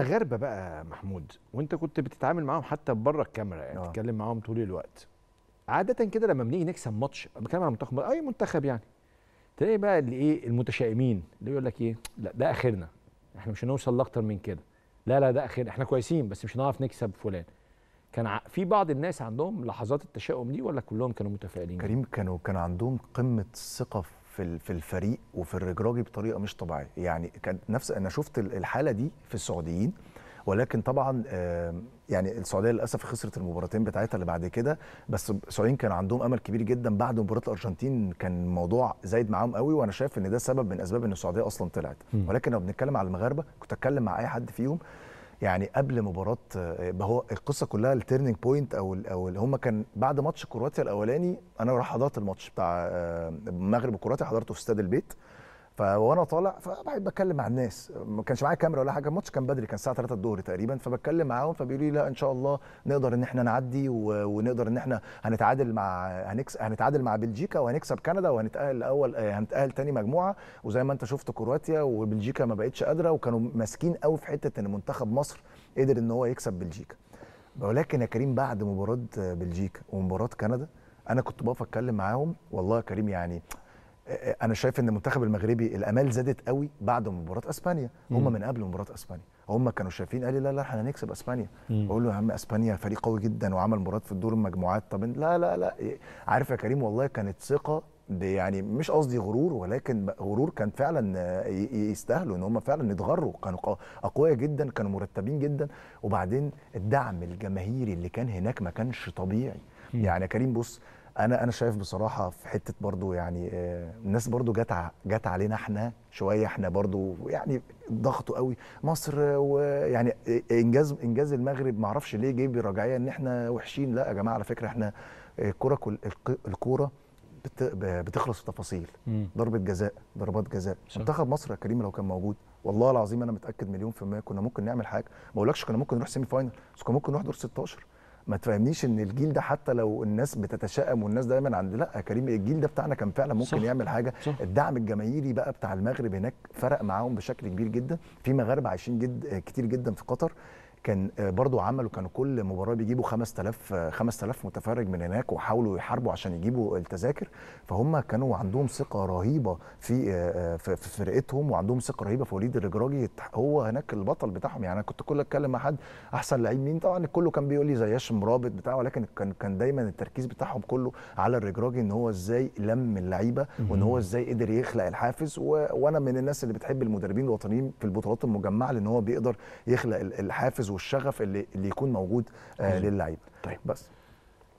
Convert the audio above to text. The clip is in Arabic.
المغاربه بقى محمود وانت كنت بتتعامل معاهم حتى بره الكاميرا يعني آه. بتتكلم معاهم طول الوقت عاده كده لما بنيجي نكسب ماتش بتكلم عن منتخب اي منتخب يعني تلاقي بقى اللي ايه المتشائمين اللي يقول لك ايه لا ده اخرنا احنا مش هنوصل لاكتر من كده لا لا ده اخرنا احنا كويسين بس مش هنعرف نكسب فلان كان في بعض الناس عندهم لحظات التشاؤم دي ولا كلهم كانوا متفائلين كريم كانوا كان عندهم قمه الثقه في في في الفريق وفي الرجراجي بطريقه مش طبيعيه يعني كان نفس انا شفت الحاله دي في السعوديين ولكن طبعا يعني السعوديه للاسف خسرت المباراتين بتاعتها اللي بعد كده بس السعوديين كان عندهم امل كبير جدا بعد مباراه الارجنتين كان الموضوع زايد معاهم قوي وانا شايف ان ده سبب من اسباب ان السعوديه اصلا طلعت ولكن لو بنتكلم على المغاربه كنت اتكلم مع اي حد فيهم يعني قبل مباراه آه، هو القصه كلها التيرنينج بوينت او او هم كان بعد ماتش كرواتيا الاولاني انا راح حضرت الماتش بتاع المغرب آه، وكرواتيا حضرته في استاد البيت فوانا طالع فبحب اتكلم مع الناس ما كانش معايا كاميرا ولا حاجه الماتش كان بدري كان الساعه 3 الظهر تقريبا فبتكلم معاهم فبيقولوا لي لا ان شاء الله نقدر ان احنا نعدي ونقدر ان احنا هنتعادل مع هنكس... هنتعادل مع بلجيكا وهنكسب كندا وهنتاهل الاول آه، هنتاهل تاني مجموعه وزي ما انت شفت كرواتيا وبلجيكا ما بقتش قادره وكانوا ماسكين قوي في حته ان منتخب مصر قدر ان هو يكسب بلجيكا ولكن يا كريم بعد مباراه بلجيكا ومباراه كندا انا كنت بقف اتكلم معاهم والله يا كريم يعني انا شايف ان المنتخب المغربي الامال زادت قوي بعد مباراه اسبانيا هم من قبل مباراه اسبانيا هم كانوا شايفين قال لي لا لا احنا هنكسب اسبانيا بقول له يا عم اسبانيا فريق قوي جدا وعمل مباراه في الدور المجموعات طب لا لا لا عارف يا كريم والله كانت ثقه يعني مش قصدي غرور ولكن غرور كان فعلا يستاهلوا ان هم فعلا يتغروا كانوا اقوياء جدا كانوا مرتبين جدا وبعدين الدعم الجماهيري اللي كان هناك ما كانش طبيعي يعني كريم بص انا انا شايف بصراحه في حته برضو يعني آه، الناس برضو جت جت علينا احنا شويه احنا برضو يعني ضغطوا قوي مصر ويعني آه، انجاز انجاز المغرب ما اعرفش ليه جه برجعيه ان احنا وحشين لا يا جماعه على فكره احنا آه، الكره الكوره بتخلص في تفاصيل ضربه جزاء ضربات جزاء منتخب مصر يا كريم لو كان موجود والله العظيم انا متاكد مليون في الميه كنا ممكن نعمل حاجه ما بقولكش كنا ممكن نروح سيمي فاينل بس كنا ممكن نروح دور 16 ما تفهمنيش ان الجيل ده حتى لو الناس بتتشائم والناس دايما عند لا كريم الجيل ده بتاعنا كان فعلا ممكن صح. يعمل حاجه صح. الدعم الجماهيري بقى بتاع المغرب هناك فرق معاهم بشكل كبير جدا في مغاربه عايشين جد كتير جدا في قطر كان آه، برضو عملوا كانوا كل مباراه بيجيبوا 5000 5000 آه، متفرج من هناك وحاولوا يحاربوا عشان يجيبوا التذاكر فهم كانوا عندهم ثقه رهيبه آه، في في فرقتهم وعندهم ثقه رهيبه في وليد الرجراجي هو هناك البطل بتاعهم يعني انا كنت كل اتكلم مع حد احسن لعيب مين طبعا كله كان بيقول لي زي هاشم رابط بتاعه ولكن كان كان دايما التركيز بتاعهم كله على الرجراجي ان هو ازاي لم اللعيبه وان هو ازاي قدر يخلق الحافز و... وانا من الناس اللي بتحب المدربين الوطنيين في البطولات المجمعه لان هو بيقدر يخلق الحافز والشغف اللي اللي يكون موجود آه أيوة. للعيب طيب بس